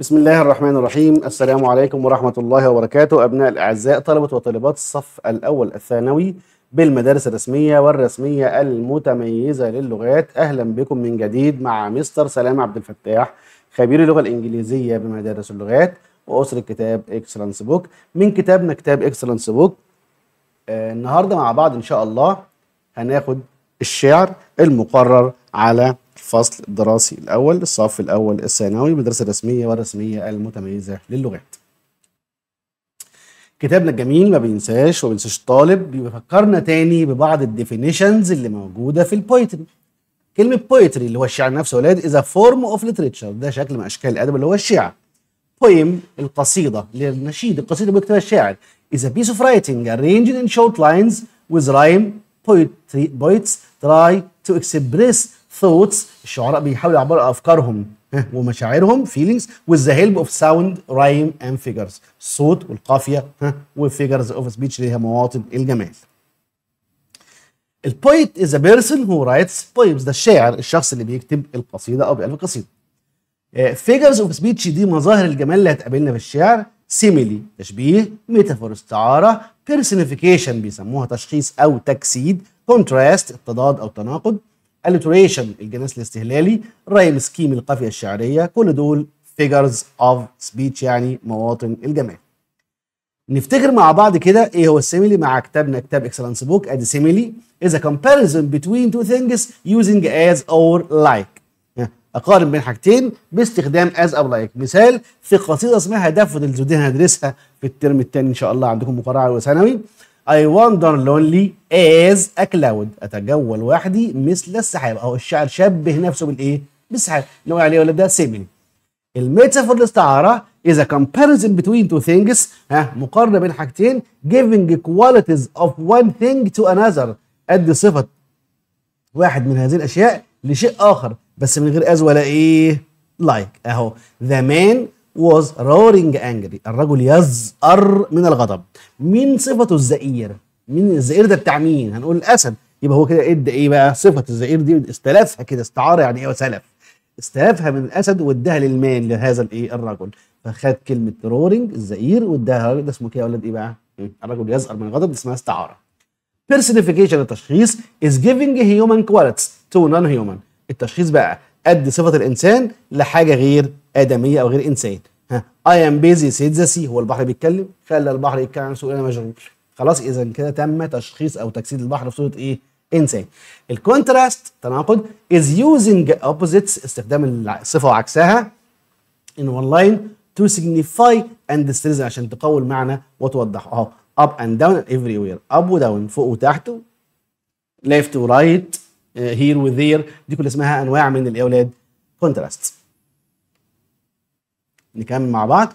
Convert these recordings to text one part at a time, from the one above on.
بسم الله الرحمن الرحيم السلام عليكم ورحمة الله وبركاته أبناء الأعزاء طلبة وطالبات الصف الأول الثانوي بالمدارس الرسمية والرسمية المتميزة للغات أهلا بكم من جديد مع مستر سلام عبد الفتاح خبير اللغة الإنجليزية بمدارس اللغات وأسرة كتاب إكسلنس بوك من كتابنا كتاب إكسلنس بوك آه النهاردة مع بعض إن شاء الله هناخد الشعر المقرر على الفصل الدراسي الأول الصف الأول الثانوي مدرسة رسمية ورسمية المتميزة للغات كتابنا الجميل ما بينساش وما بينساش الطالب بيفكرنا تاني ببعض الديفينيشنز اللي موجودة في البويتري كلمة بويتري اللي هو الشعر نفسه ولاد إذا فورم أوف ليتريتشر ده شكل من أشكال الأدب اللي هو الشعر بويم القصيدة للنشيد القصيدة بيكتبها الشاعر إذا بيس أوف رايتنج ارينج arranged in short lines with rhyme poetry poets try to express thoughts الشعراء بيحاولوا يعبروا افكارهم إيه. ومشاعرهم feelings with the help of sound rhyme and figures الصوت والقافيه وفيجرز اوف سبيتش اللي هي مواطن الجمال البويت is a person who writes poems ده الشاعر الشخص اللي بيكتب القصيده او بيألف القصيده فيجرز اوف سبيتش دي مظاهر الجمال اللي هتقابلنا في الشعر سيميلي تشبيه ميتافور استعاره بيرسونيفيكيشن بيسموها تشخيص او تجسيد كونتراست التضاد او التناقض alliteration الجناس الاستهلالي الريم سكيم القافيه الشعريه كل دول فيجرز اوف سبيتش يعني مواطن الجمال نفتكر مع بعض كده ايه هو السيميلي مع كتابنا كتاب اكسلانس بوك ادي سيميلي is a comparison between two things using as or like اقارن بين حاجتين باستخدام as او like مثال في قصيده اسمها دافودلز الزودين هندرسها في الترم الثاني ان شاء الله عندكم مقارعه ثانوي I wander lonely as a cloud أتجول وحدي مثل السحاب أو الشاعر شبه نفسه بالإيه؟ بالسحاب اللي هو عليه ولا ده سيمين الميتافور الاستعارة is a comparison between two things ها مقارنة بين حاجتين giving qualities of one thing to another أدي صفة واحد من هذه الأشياء لشيء آخر بس من غير as ولا إيه like أهو the man was roaring angry الرجل يزأر من الغضب مين صفته الزئير مين الزئير ده بتاع مين هنقول الاسد يبقى هو كده ادى ايه بقى صفه الزئير دي استلفها كده استعاره يعني ايه وسلف استلفها من الاسد واداها للمان لهذا الايه الرجل فخد كلمه رورنج الزئير واداها ده اسمه كده يا ولد ايه بقى إيه؟ الرجل يزأر من الغضب اسمها استعاره personification التشخيص is giving human qualities to non human التشخيص بقى ادي صفه الانسان لحاجه غير ادميه او غير انسان ها اي ام بيزي سيد ذا سي هو البحر بيتكلم خلى البحر يتكلم عن سؤال مشغول خلاص اذا كده تم تشخيص او تجسيد البحر في صوره ايه انسان الكونتراست تناقض از يوزنج اوبوزيتس استخدام الصفه وعكسها ان اونلاين تو سيجنيفاي اند ستريزن عشان تقوي المعنى وتوضحه اهو اب اند داون افري وير اب وداون فوق وتحت ليفت ورايت هير آه، وذير دي كل اسمها انواع من الاولاد اولاد كونتراست نكمل مع بعض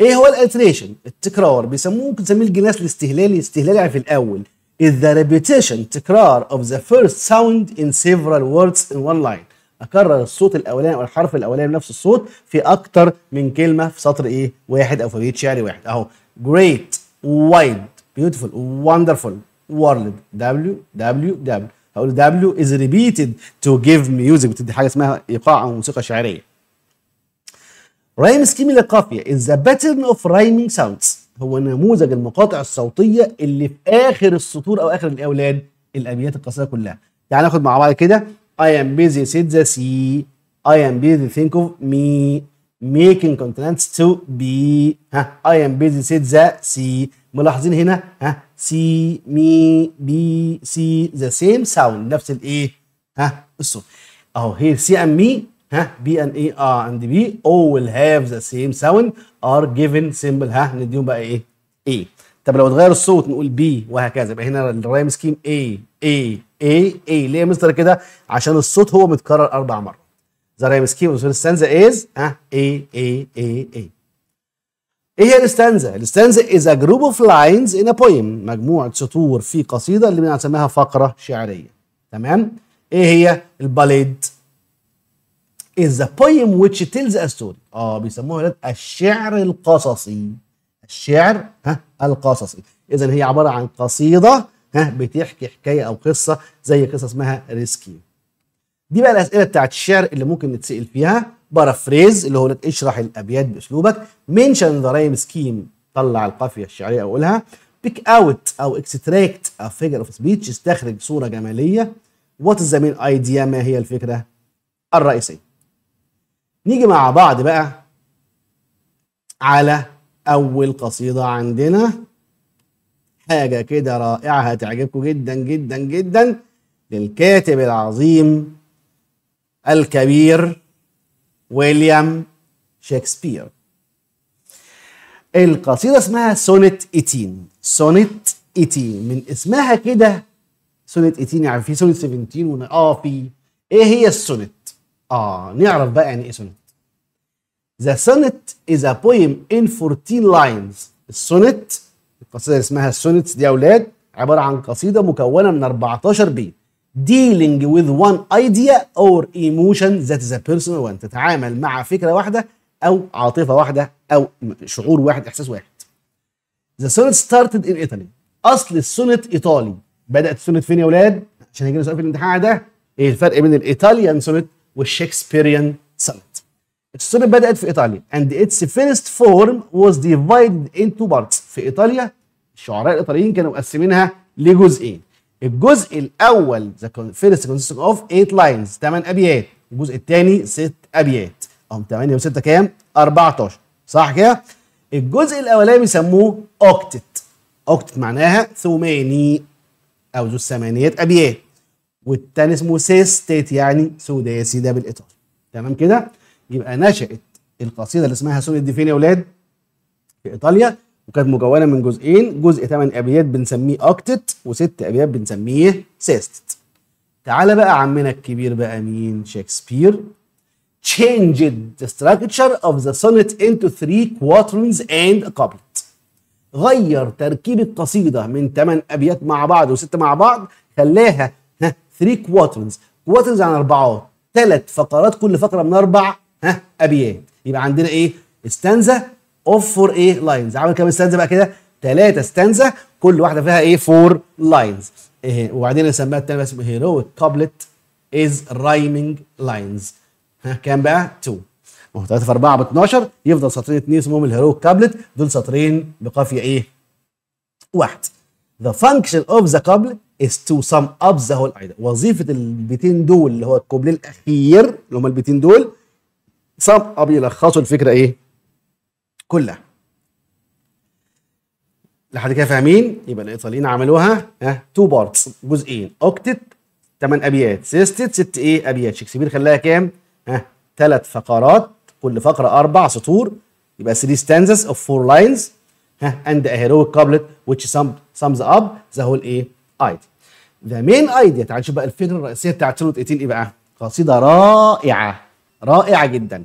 ايه هو الالتريشن التكرار بيسموه ممكن تسميه الجناس الاستهلالي استهلالي في الاول is the repetition تكرار of the first sound in several words in one line اكرر الصوت الاولاني او الحرف الاولاني بنفس الصوت في اكتر من كلمه في سطر ايه واحد او في بيت شعري واحد اهو great wide beautiful wonderful world w w w هقول دبليو از ريبيتد تو جيف ميوزك بتدي حاجه اسمها ايقاع او موسيقى شعريه رايم سكيم للقافيه از ذا باترن اوف رايمينج ساوندز هو نموذج المقاطع الصوتيه اللي في اخر السطور او اخر الاولاد الابيات القصيره كلها يعني ناخد مع بعض كده I am busy said the sea I am busy think of me making continents to be ها I am busy said the sea ملاحظين هنا ها سي مي بي سي ذا سيم ساوند نفس الايه ها الصوت اهو هي سي ان مي ها بي ان اي ار اند بي او ويل هاف ذا سيم ساوند ار جيفن سيمبل ها نديهم بقى ايه ايه طب لو اتغير الصوت نقول بي وهكذا يبقى هنا الرايم سكيم اي اي اي اي ليه يا مستر كده عشان الصوت هو متكرر اربع مرات ذا رايم سكيم اوف الستانزا از ها اي اي اي اي ايه هي الاستانزا؟ الاستانزا از ا جروب اوف لاينز ان ا بويم مجموعة سطور في قصيدة اللي بنسميها فقرة شعرية تمام؟ ايه هي الباليد؟ is a poem which tells a story اه بيسموها الشعر القصصي الشعر ها القصصي اذا هي عبارة عن قصيدة ها بتحكي حكاية او قصة زي قصة اسمها ريسكيو دي بقى الاسئله بتاعت الشعر اللي ممكن نتسال فيها بارافريز اللي هو اشرح الابيات باسلوبك منشن ذا رايم سكيم طلع القافيه الشعريه او قولها بيك اوت او اكستراكت او فيجر اوف سبيتش استخرج صوره جماليه وات از ذا مين ايديا ما هي الفكره الرئيسيه نيجي مع بعض بقى على اول قصيده عندنا حاجه كده رائعه هتعجبكم جدا جدا جدا للكاتب العظيم الكبير ويليام شكسبير القصيدة اسمها سونت ايتين سونت ايتين من اسمها كده سونت ايتين يعني في سونت 17 ون... اه في ايه هي السونت؟ اه نعرف بقى يعني ايه سونت The sonnet is a poem in 14 lines. السونت القصيدة اسمها السونت دي يا أولاد عبارة عن قصيدة مكونة من 14 بيت. dealing with one idea or emotion that is a personal one تتعامل مع فكرة واحدة أو عاطفة واحدة أو شعور واحد إحساس واحد The sonnet started in Italy أصل السونت إيطالي بدأت السونت فين يا ولاد؟ عشان هيجينا سؤال في الامتحان ده إيه الفرق بين الإيطاليان سونت والشكسبيريان سونت السونت بدأت في إيطاليا and its first form was divided into parts في إيطاليا الشعراء الإيطاليين كانوا مقسمينها لجزئين الجزء الاول ذا فيرست كونسيستنج اوف 8 لاينز 8 ابيات الجزء الثاني 6 ابيات هم 8 و6 كام 14 صح كده الجزء الاولاني بيسموه اوكتت اوكتت معناها ثماني او ذو الثمانيات ابيات والثاني اسمه سيستيت يعني سداسي ده بالايطالي تمام كده يبقى نشأت القصيده اللي اسمها سوني فين يا اولاد في ايطاليا وكانت مكونه من جزئين جزء ثمان ابيات بنسميه اكتت وست ابيات بنسميه سيستت تعالى بقى عمنا الكبير بقى مين شكسبير changed the structure of the sonnet into three quatrains and a couplet غير تركيب القصيده من ثمان ابيات مع بعض وست مع بعض خلاها ها three quatrains quatrains يعني اربعات ثلاث فقرات كل فقره من اربع ها ابيات يبقى عندنا ايه استنزه اوف فور ايه لاينز عامل كام ستانزا بقى كده ثلاثه ستانزا كل واحده فيها ايه فور لاينز إيه وبعدين سماها الثانيه اسمها هيرويك كابلت از رايمنج لاينز ها كام بقى 2 ما هو 3 في 4 ب 12 يفضل سطرين اثنين اسمهم الهيرويك كابلت دول سطرين بقافيه ايه واحد The function of the couple is to sum up the whole idea. وظيفة البيتين دول اللي هو الكوبليه الأخير اللي هم البيتين دول sum up يلخصوا الفكرة إيه؟ كلها لحد كده فاهمين يبقى الايطاليين عملوها ها تو بارتس جزئين اوكتت ثمان ابيات سيستت ست ايه ابيات شكسبير خلاها كام ها ثلاث فقرات كل فقره اربع سطور يبقى 3 stanzas اوف 4 لاينز ها اند ا هيرويك كابلت ويتش سامز اب ذا هول ايه ايد ذا مين ايديا تعال نشوف بقى الفكره الرئيسيه بتاعت سوره ايتين ايه بقى قصيده رائعه رائعه جدا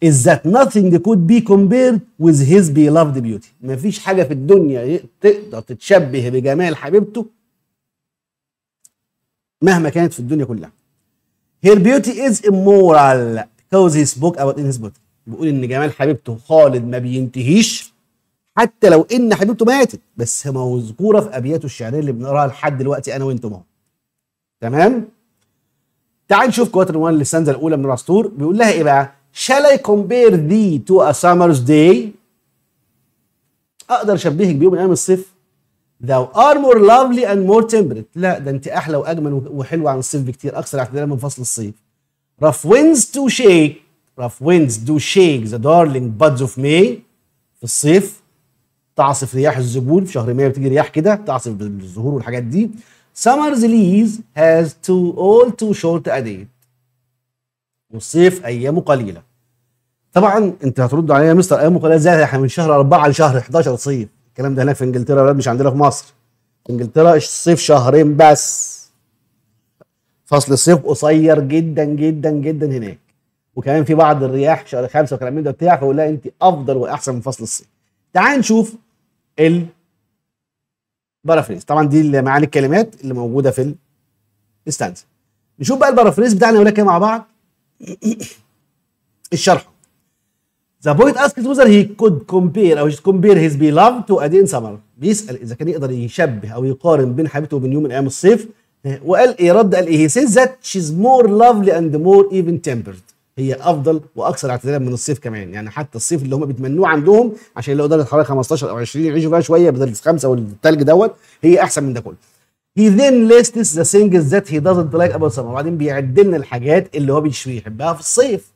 is that nothing could be compared with his beloved beauty مفيش حاجة في الدنيا تقدر تتشبه بجمال حبيبته مهما كانت في الدنيا كلها her beauty is immoral because he spoke about in his body بيقول ان جمال حبيبته خالد ما بينتهيش حتى لو ان حبيبته ماتت بس مذكوره في ابياته الشعريه اللي بنقراها لحد دلوقتي انا وانتم اهو تمام تعال نشوف كواتر 1 للسنده الاولى من العصفور بيقول لها ايه بقى shall I compare thee to a summer's day اقدر اشبهك بيوم من ايام الصيف thou are more lovely and more temperate لا ده انت احلى واجمل وحلوه عن الصيف بكتير اكثر اعتدالا من فصل الصيف rough winds to shake rough winds do shake the darling buds of May في الصيف تعصف رياح الزبون في شهر مايو بتيجي رياح كده تعصف بالزهور والحاجات دي summer's lease has to all too short a date والصيف ايامه قليله طبعا انت هترد عليا مستر ايام مقاليه ازاي احنا من شهر 4 لشهر 11 صيف الكلام ده هناك في انجلترا ولاد مش عندنا في مصر في انجلترا الصيف شهرين بس فصل الصيف قصير جدا جدا جدا هناك وكمان في بعض الرياح شهر خمسه والكلام من ده بتاع فقول لها انت افضل واحسن من فصل الصيف تعال نشوف ال بارافريز طبعا دي معاني الكلمات اللي موجوده في الستانزا نشوف بقى البارافريز بتاعنا هناك لك ايه مع بعض الشرح The poet asks whether he could compare أو compare his beloved to a day in summer. بيسأل إذا كان يقدر يشبه أو يقارن بين حبيبته وبين يوم من أيام الصيف. وقال إيه رد قال إيه؟ He says that she's more lovely and more even tempered. هي أفضل وأكثر اعتدالا من الصيف كمان، يعني حتى الصيف اللي هم بيتمنوه عندهم عشان يلاقوا درجة حرارة 15 أو 20 يعيشوا فيها شوية بدل الخمسة والتلج دوت، هي أحسن من ده كله. He then lists the things that he doesn't like about summer. وبعدين بيعد لنا الحاجات اللي هو مش بيحبها في الصيف.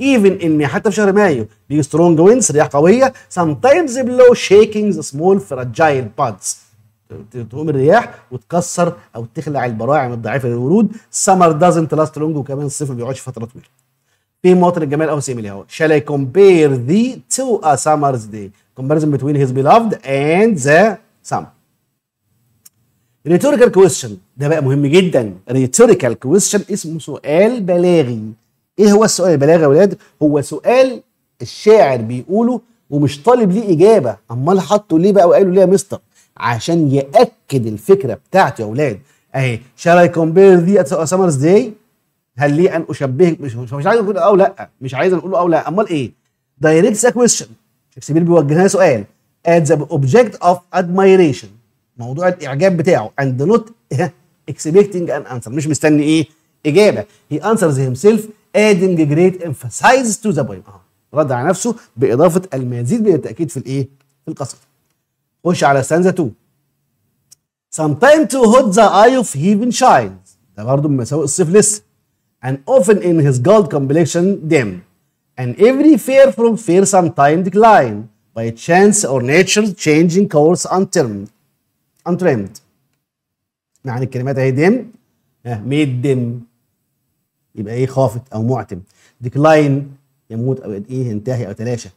even ان حتى في شهر مايو بيجي سترونج ويندز رياح قويه sometimes blow shaking the small fragile buds تقوم الرياح وتكسر او تخلع البراعم الضعيفه للورود summer doesn't last long وكمان الصيف ما بيقعدش فتره طويله في مواطن الجمال او سيميلي اهو shall I compare thee to a summer's day comparison between his beloved and the summer rhetorical question ده بقى مهم جدا rhetorical question اسمه سؤال بلاغي ايه هو السؤال البلاغه يا ولاد هو سؤال الشاعر بيقوله ومش طالب ليه اجابه امال حطه ليه بقى وقالوا ليه يا مستر عشان ياكد الفكره بتاعته يا ولاد اهي شال اي كومبير ذي سمرز داي هل لي ان اشبهك مش مش, عايز اقول او لا مش عايز اقول او لا امال ايه دايركت كويشن شكسبير بيوجهها سؤال at ذا اوبجكت اوف admiration موضوع الاعجاب بتاعه اند نوت اكسبكتنج ان انسر مش مستني ايه اجابه انسرز هيم سيلف adding great emphasis to the poem رد على نفسه بإضافة المزيد من التاكيد في الايه؟ في القصيده. خش على ستانزا 2 Sometimes to hot the eye of heaven shines ده برضه من مساوئ الصيف لسه and often in his gold complexion dim and every fair from fear sometime decline by chance or nature changing course untrimmed untrimmed معنى الكلمات اهي dim ميد dim يبقى ايه خافت او معتم ديكلاين يموت او ايه ينتهي او يتلاشى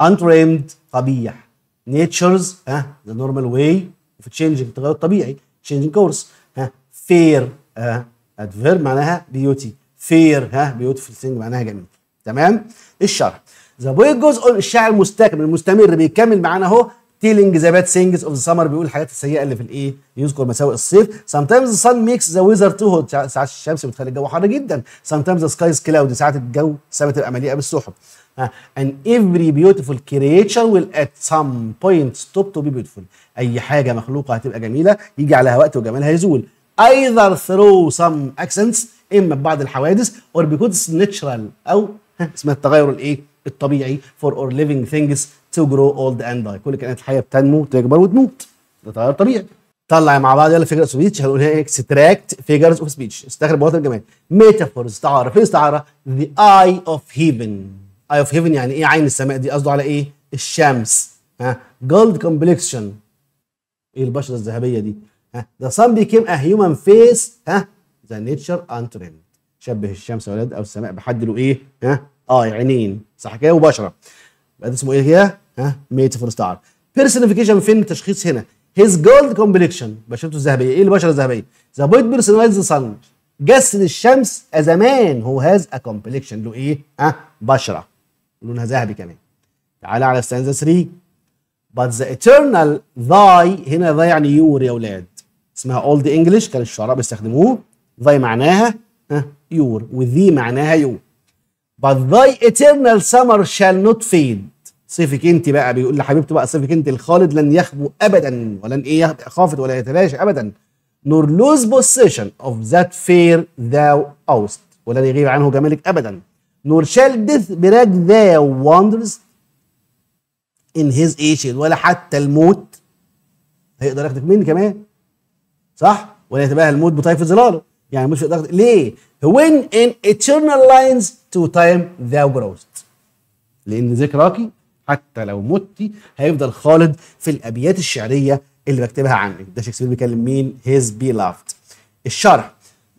انتريمد قبيح نيتشرز ها ذا نورمال واي في تشينجينج التغير الطبيعي تشينجينج كورس ها فير ها ادفير معناها بيوتي فير ها بيوتفل ثينج معناها جميل تمام الشرح ذا بوي جزء الشعر المستكمل المستمر بيكمل معانا اهو تيلينج ذا باد سينجز اوف ذا سمر بيقول الحاجات السيئه اللي في الايه يذكر مساوئ الصيف سام تايمز ذا سان ميكس ذا ويذر تو هوت ساعات الشمس بتخلي الجو حر جدا سام تايمز ذا سكايز كلاود ساعات الجو السما تبقى مليئه بالسحب ان افري بيوتيفول كريتشر ويل ات سام بوينت ستوب تو بي بيوتيفول اي حاجه مخلوقه هتبقى جميله يجي عليها وقت وجمالها يزول ايذر ثرو سام اكسنتس اما ببعض الحوادث اور because ناتشرال او اسمها التغير الايه الطبيعي فور اور ليفينج ثينجز تو جرو اولد اند داي كل الكائنات الحيه بتنمو تكبر وتموت ده تغير طبيعي طلع مع بعض يلا فيجرز اوف سبيتش هنقول هنا اكستراكت فيجرز اوف سبيتش استخرج بواطن الجمال ميتافورز استعاره فين استعاره ذا اي اوف هيفن اي اوف هيفن يعني ايه عين السماء دي قصده على ايه الشمس ها جولد كومبلكشن ايه البشره الذهبيه دي ها ذا سان بيكيم ا هيومن فيس ها ذا نيتشر untrained شبه الشمس يا ولاد او السماء بحد له ايه ها اه عينين صح كده وبشره بقى اسمه ايه هي ها ميت فور ستار بيرسونيفيكيشن فين التشخيص هنا هيز جولد كومبليكشن بشرته الذهبيه ايه البشره الذهبيه ذا بويت بيرسونايز سان جسد الشمس ازمان هو هاز ا كومبليكشن له ايه ها بشره لونها ذهبي كمان تعالى على ستانزا 3 but the eternal thy هنا thy يعني يور يا اولاد اسمها اولد انجلش كان الشعراء بيستخدموه thy معناها ها يور وذي معناها يور but thy eternal summer shall not fade صيفك انت بقى بيقول لحبيبته بقى صيفك انت الخالد لن يخبو ابدا ولن ايه خافت ولا يتلاشى ابدا nor lose possession of that fair thou اوست ولن يغيب عنه جمالك ابدا nor shall death break thy wonders in his age ولا حتى الموت هيقدر ياخدك مني كمان صح ولا يتباهى الموت بطيف ظلاله يعني مش هيقدر ليه when in eternal lines to time thou growest لان ذكراكي حتى لو مت هيفضل خالد في الابيات الشعريه اللي بكتبها عنك ده شكسبير بيكلم مين هيز بي لافد الشرح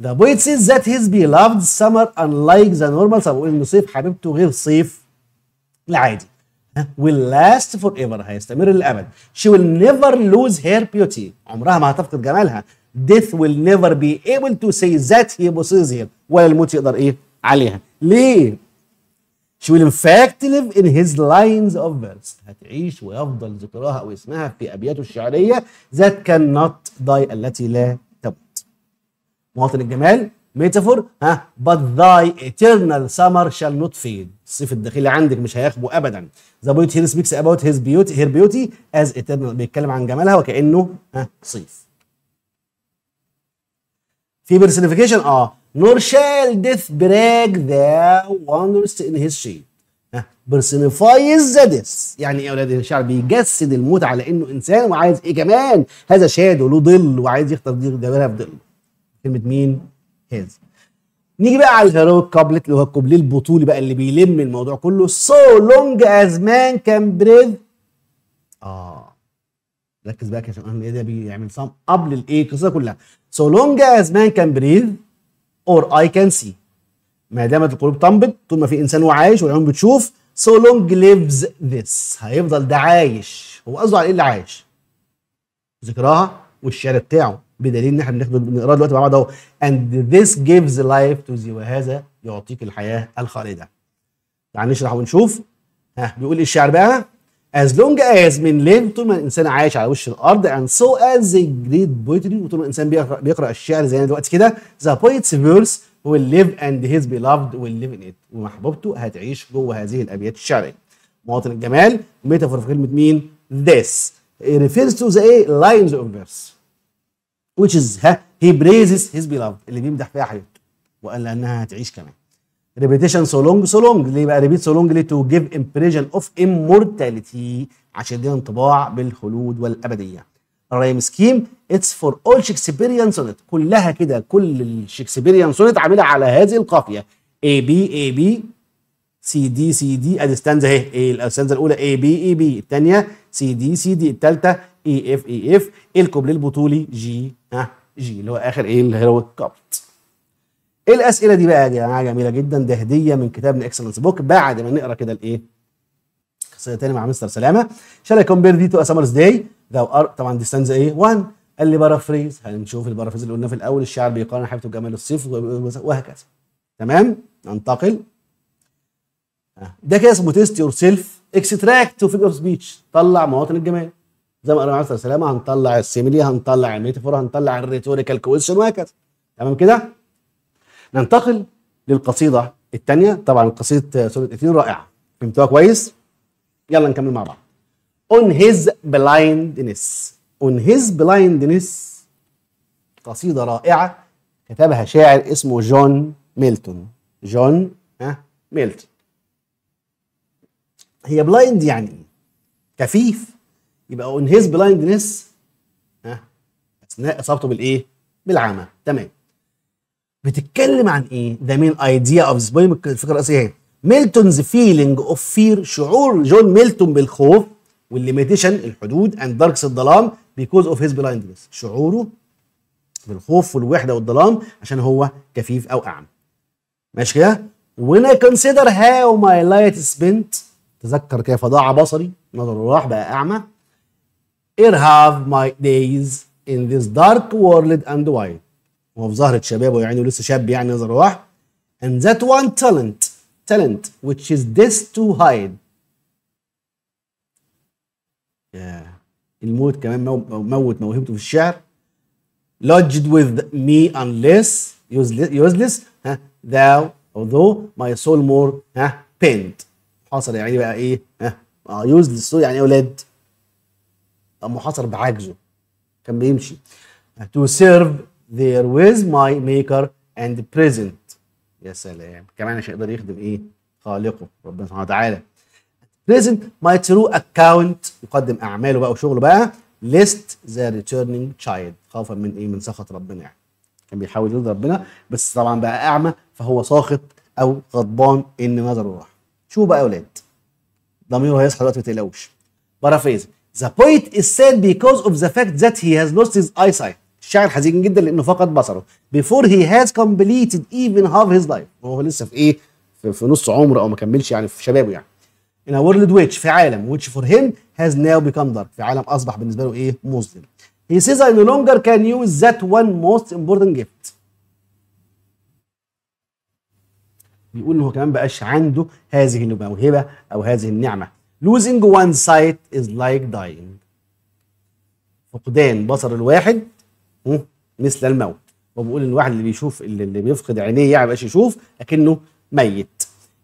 The poet says that his beloved summer unlike the normal طب بقول انه صيف حبيبته غير صيف العادي will last forever هيستمر للابد she will never lose her beauty عمرها ما هتفقد جمالها death will never be able to say that he possesses her ولا الموت يقدر ايه عليها ليه She will in fact live in his lines of verse. هتعيش ويفضل ذكرها أو اسمها في أبياته الشعرية that cannot die التي لا تموت. مواطن الجمال ميتافور ها but thy eternal summer shall not fade الصيف الداخلي عندك مش هيخبو ابدا the poet here speaks about his beauty her beauty as eternal بيتكلم عن جمالها وكانه ها صيف في personification اه nor shall death break their wonders in his shape. personifies the death يعني ايه يا اولاد الشعر بيجسد الموت على انه انسان وعايز ايه كمان هذا شاد له ظل وعايز يختار دي جمالها في ظل كلمه مين هذا نيجي بقى على الهيرويك كابلت اللي هو الكوبليه البطولي بقى اللي بيلم الموضوع كله so long as man can breathe اه ركز بقى عشان ايه ده بيعمل صم قبل الايه القصه كلها so long as man can breathe اور اي كان سي ما دامت القلوب طنبت طول ما في انسان وعايش والعيون بتشوف so long lives this هيفضل ده عايش هو قصده على ايه اللي عايش ذكراها والشعر بتاعه بدليل ان احنا بنقرا دلوقتي مع بعض اهو and this gives life to thee وهذا يعطيك الحياه الخالده تعال نشرح ونشوف ها بيقول ايه الشعر بقى as long as من live طول ما الانسان عايش على وش الارض and so as the great poetry وطول ما الانسان بيقرا, بيقرأ الشعر زينا دلوقتي كده the poet's verse will live and his beloved will live in it ومحبوبته هتعيش جوه هذه الابيات الشعريه مواطن الجمال ميتافور في كلمه مين this It refers to the lines of verse which is he praises his beloved اللي بيمدح فيها حبيبته وقال لها انها هتعيش كمان ريبيتيشن سو لونج سو لونج ليه بقى ريبيت سو لونج ليه تو جيف امبريشن اوف امورتاليتي عشان دي انطباع بالخلود والابديه الرايم سكيم اتس فور اول شكسبيريان سونت كلها كده كل الشكسبيريان سونت عاملها على هذه القافيه اي بي اي بي سي دي سي دي ادي ستانزا اهي الاستانزا الاولى اي بي اي بي الثانيه سي دي سي دي الثالثه اي e, اف اي e, اف الكوبليه البطولي جي ها جي اللي هو اخر ايه الهيرويك كابت ايه الاسئله دي بقى يا جماعه جميله جدا ده هديه من كتابنا اكسلنس بوك بعد ما نقرا كده الايه قصيده تاني مع مستر سلامه شال كومبير دي تو سامرز داي ذو ار طبعا دي ستانز ايه 1 قال لي بارافريز هنشوف البارافريز اللي قلناه في الاول الشعر بيقارن حبيبته بجمال الصيف وهكذا تمام ننتقل آه. ده كده اسمه تيست يور سيلف اكستراكت تو فيجر اوف سبيتش طلع مواطن الجمال زي ما قلنا مع مستر سلامه هنطلع السيميلي هنطلع الميتافور هنطلع الريتوريكال كويشن وهكذا تمام كده ننتقل للقصيده الثانيه طبعا قصيده سوره اثنين رائعه فهمتوها كويس يلا نكمل مع بعض on his blindness on his blindness قصيده رائعه كتبها شاعر اسمه جون ميلتون جون ها ميلتون هي بلايند يعني ايه كفيف يبقى his blindness ها اثناء اصابته بالايه؟ بالعمى تمام بتتكلم عن ايه؟ ده مين ايديا اوف سبويم الفكره الرئيسيه هي ميلتونز فيلينج اوف فير شعور جون ميلتون بالخوف والليميتيشن الحدود اند داركس الظلام بيكوز اوف هيز بلايندنس شعوره بالخوف والوحده والظلام عشان هو كفيف او اعمى ماشي كده؟ when I consider how my light spent تذكر كيف ضاع بصري نظره راح بقى أعمى إرهاب my days in this dark world and wide وهو في ظاهره شبابه يعني ولسه شاب يعني نظر واحد and that one talent talent which is this to hide yeah. الموت كمان موت موهبته في الشعر lodged with me unless useless, useless ها thou although my soul more ها pained محاصر يعني بقى ايه ها useless يعني ايه ولاد محاصر بعجزه كان بيمشي to serve there with my maker and present يا سلام كمان عشان يقدر يخدم ايه خالقه ربنا سبحانه وتعالى present my true account يقدم اعماله بقى وشغله بقى list the returning child خوفا من ايه من سخط ربنا يعني كان بيحاول يرضي ربنا بس طبعا بقى اعمى فهو ساخط او غضبان ان نظره راح شوفوا بقى يا اولاد ضميره هيصحى دلوقتي ما تقلقوش بارافيز The poet is sad because of the fact that he has lost his eyesight. الشاعر حزين جدا لانه فقد بصره before he has completed even half his life وهو لسه في ايه في, في نص عمره او ما كملش يعني في شبابه يعني in a world which في عالم which for him has now become dark في عالم اصبح بالنسبه له ايه مظلم he says I no longer can use that one most important gift بيقول ان هو كمان بقاش عنده هذه الموهبه او هذه النعمه losing one sight is like dying فقدان بصر الواحد مثل الموت وبقول ان الواحد اللي بيشوف اللي بيفقد عينيه يعني بقاش يشوف لكنه ميت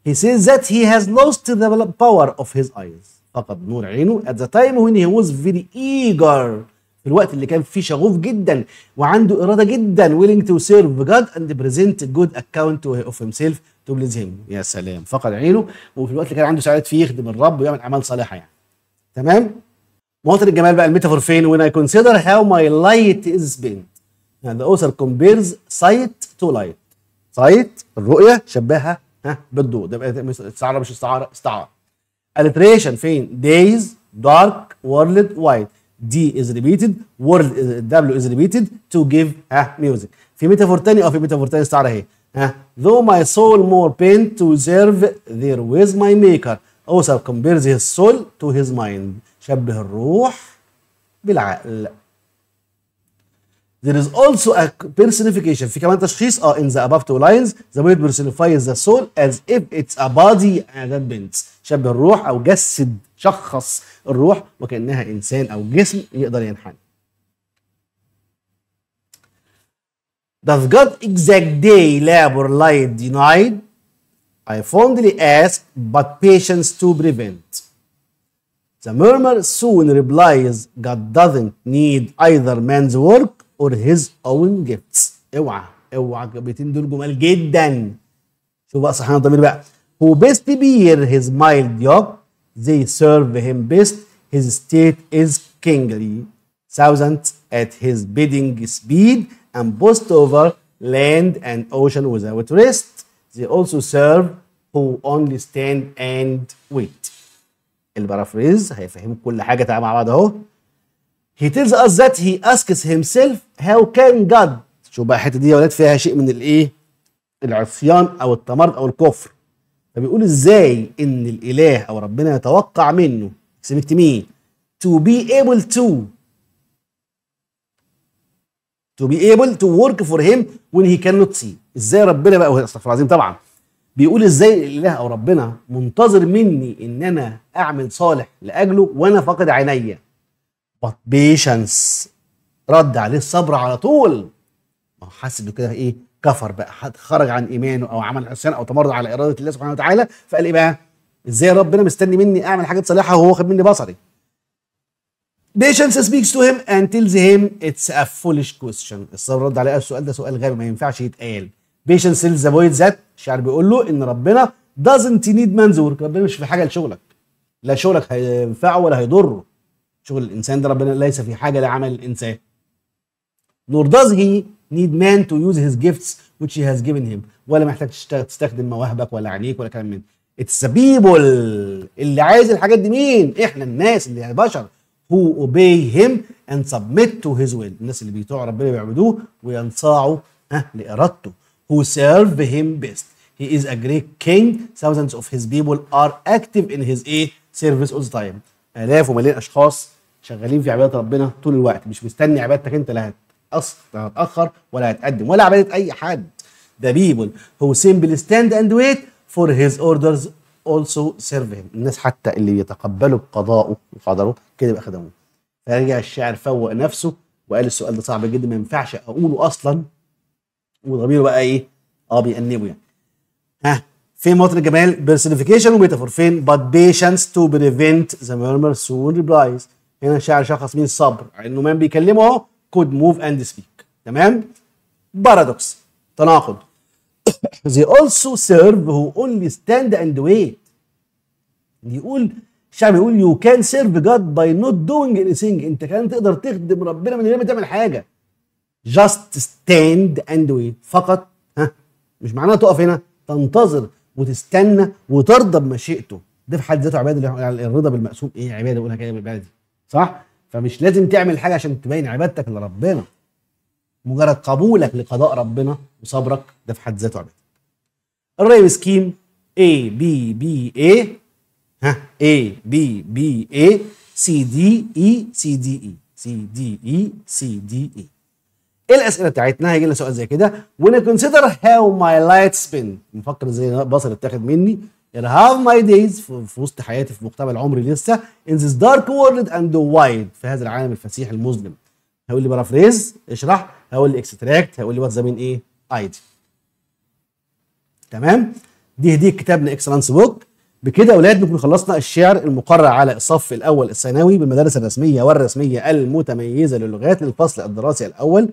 he says that he has lost the power of his eyes فقد نور عينه at the time when he was very eager في الوقت اللي كان فيه شغوف جدا وعنده إرادة جدا willing to serve God and present good account of himself to please him يا سلام فقد عينه وفي الوقت اللي كان عنده سعادة فيه يخدم الرب ويعمل أعمال صالحة يعني تمام مواطن الجمال بقى الميتافور فين when I consider how my light is spent and the author compares sight to light sight الرؤية شبهها ها بالضوء ده استعارة مش استعارة استعارة Alteration فين days dark world white D is repeated world is, W is repeated to give ها music في ميتافور تاني أو في ميتافور تاني استعارة اهي ها though my soul more pain to serve there with my maker author compares his soul to his mind شبه الروح بالعقل There is also a personification في كمان تشخيص اه in the above two lines the it personifies the soul as if it's a body and a bends شبه الروح او جسد شخص الروح وكانها انسان او جسم يقدر ينحني. Does God exact day labor light denied? I fondly ask but patience to prevent. The murmur soon replies, God doesn't need either man's work or his own gifts. اوعى اوعى الجملتين دول جمال جدا. شوف بقى صحيان الضمير بقى. Who best bear his mild yoke, they serve him best. His state is kingly. Thousands at his bidding speed and boast over land and ocean without rest. They also serve who only stand and wait. البارافريز هيفهمك كل حاجه تعالى مع بعض اهو he tells us that he asks himself how can God شوف بقى الحته دي يا ولاد فيها شيء من الايه العصيان او التمرد او الكفر فبيقول ازاي ان الاله او ربنا يتوقع منه سمكت مين to be able to to be able to work for him when he cannot see ازاي ربنا بقى استغفر العظيم طبعا بيقول ازاي الاله او ربنا منتظر مني ان انا اعمل صالح لاجله وانا فاقد عينيا but patience رد عليه الصبر على طول ما هو حاسس انه كده ايه كفر بقى حد خرج عن ايمانه او عمل عصيان او تمرد على اراده الله سبحانه وتعالى فقال ايه بقى ازاي ربنا مستني مني اعمل حاجات صالحه وهو واخد مني بصري Patience speaks to him and tells him it's a foolish question. الصبر رد عليه السؤال ده سؤال غبي ما ينفعش يتقال. Patience tells the boy that الشعر بيقول له ان ربنا doesn't need منظور ربنا مش في حاجه لشغلك. لا شغلك هينفعه ولا هيضره شغل الانسان ده ربنا ليس في حاجه لعمل الانسان nor does he need man to use his gifts which he has given him ولا محتاج تستخدم مواهبك ولا عينيك ولا كلام من اتس people اللي عايز الحاجات دي مين احنا الناس اللي بشر who obey him and submit to his will الناس اللي بيطيعوا ربنا بيعبدوه وينصاعوا ها لارادته who serve him best he is a great king thousands of his people are active in his ايه سيرفيس اول تايم طيب. الاف وملايين اشخاص شغالين في عباده ربنا طول الوقت مش مستني عبادتك انت لا هتاخر ولا هتقدم ولا عباده اي حد the people who simply stand and wait for his orders also serve him الناس حتى اللي بيتقبلوا بقضائه وقدره كده يبقى خدموه فرجع الشاعر فوق نفسه وقال السؤال ده صعب جدا ما ينفعش اقوله اصلا وضميره بقى ايه اه بيأنبه يعني ها فين مواطن الجمال بيرسونيفيكيشن وميتافور فين but patience to prevent the murmur soon replies هنا الشاعر شخص مين الصبر انه مان بيكلمه اهو could move and speak تمام بارادوكس تناقض they also serve who only stand and wait يقول الشعب يقول you can serve God by not doing anything انت كان تقدر تخدم ربنا من غير ما تعمل حاجه just stand and wait فقط ها مش معناها تقف هنا تنتظر وتستنى وترضى بمشيئته ده في حد ذاته عباده يعني الرضا بالمقسوم ايه عباده بقولها كده بالبلدي صح فمش لازم تعمل حاجه عشان تبين عبادتك لربنا مجرد قبولك لقضاء ربنا وصبرك ده في حد ذاته عباده الريم سكيم A B B A ها A B B A C D E C D E C D E C D E إيه الاسئله بتاعتنا هيجي لنا سؤال زي كده كونسيدر هاو ماي لايت سبين نفكر ازاي بصر اتاخد مني ان هاف ماي دايز في وسط حياتي في مقتبل عمري لسه in this dark world and وايد في هذا العالم الفسيح المظلم هقول لي بارافريز اشرح هقول لي اكستراكت هقول لي وات مين ايه دي تمام دي هديك كتابنا اكسلانس بوك بكده يا اولاد نكون خلصنا الشعر المقرر على الصف الاول الثانوي بالمدارس الرسميه والرسميه المتميزه للغات للفصل الدراسي الاول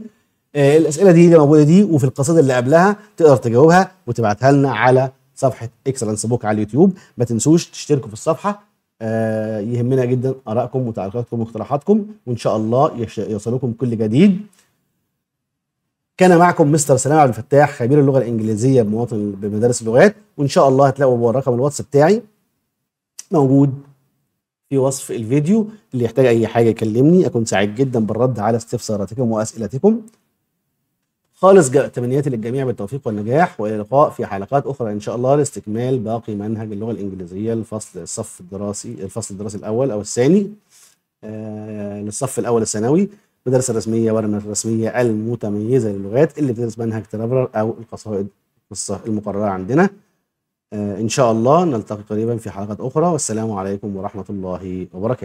آه، الاسئله دي اللي موجوده دي وفي القصيده اللي قبلها تقدر تجاوبها وتبعتها لنا على صفحه اكسلنس بوك على اليوتيوب ما تنسوش تشتركوا في الصفحه آه يهمنا جدا ارائكم وتعليقاتكم واقتراحاتكم وان شاء الله يصلكم كل جديد كان معكم مستر سلام عبد الفتاح خبير اللغه الانجليزيه بمواطن بمدارس اللغات وان شاء الله هتلاقوا رقم الواتس بتاعي موجود في وصف الفيديو اللي يحتاج اي حاجه يكلمني اكون سعيد جدا بالرد على استفساراتكم واسئلتكم خالص تمنياتي للجميع بالتوفيق والنجاح والى اللقاء في حلقات اخرى ان شاء الله لاستكمال باقي منهج اللغه الانجليزيه الفصل الصف الدراسي الفصل الدراسي الاول او الثاني آه، للصف الاول الثانوي مدرسه الرسميه ورنة الرسميه المتميزه للغات اللي بتدرس منهج ترافلر او القصائد القصه المقرره عندنا آه، ان شاء الله نلتقي قريبا في حلقات اخرى والسلام عليكم ورحمه الله وبركاته